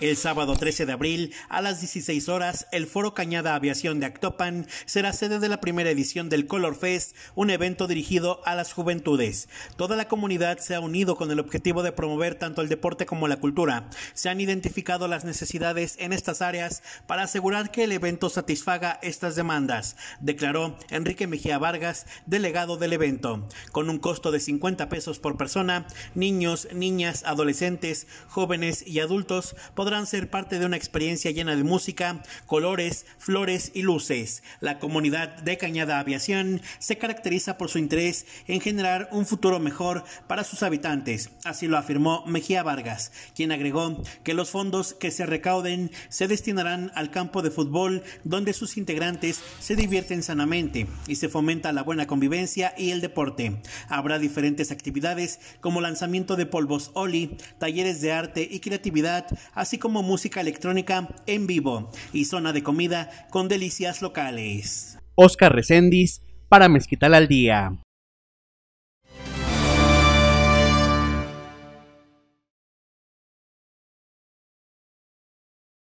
El sábado 13 de abril, a las 16 horas, el Foro Cañada Aviación de Actopan será sede de la primera edición del Color Fest, un evento dirigido a las juventudes. Toda la comunidad se ha unido con el objetivo de promover tanto el deporte como la cultura. Se han identificado las necesidades en estas áreas para asegurar que el evento satisfaga estas demandas, declaró Enrique Mejía Vargas, delegado del evento. Con un costo de 50 pesos por persona, niños, niñas, adolescentes, jóvenes y adultos podrán ser parte de una experiencia llena de música, colores, flores y luces. La comunidad de Cañada Aviación se caracteriza por su interés en generar un futuro mejor para sus habitantes, así lo afirmó Mejía Vargas, quien agregó que los fondos que se recauden se destinarán al campo de fútbol donde sus integrantes se divierten sanamente y se fomenta la buena convivencia y el deporte. Habrá diferentes actividades como lanzamiento de polvos Oli, talleres de arte y creatividad, así como música electrónica en vivo y zona de comida con delicias locales. Oscar Recendis para Mezquital al Día.